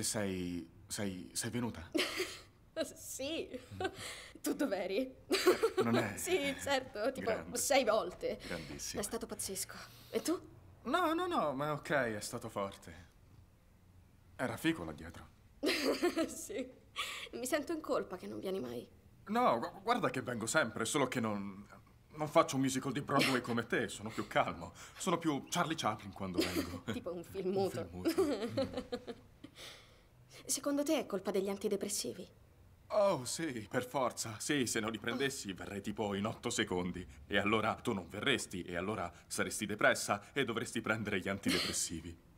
E sei... sei... sei venuta? sì. Tu dov'eri? Eh, non è... sì, certo, tipo Grande. sei volte. Grandissimo. È stato pazzesco. E tu? No, no, no, ma ok, è stato forte. Era figo là dietro. sì. Mi sento in colpa che non vieni mai. No, guarda che vengo sempre, solo che non... Non faccio un musical di Broadway come te, sono più calmo. Sono più Charlie Chaplin quando vengo. tipo un film muto. Un film muto. Secondo te è colpa degli antidepressivi? Oh, sì, per forza. Sì, se non li ah. prendessi verrei tipo in otto secondi. E allora tu non verresti, e allora saresti depressa e dovresti prendere gli antidepressivi.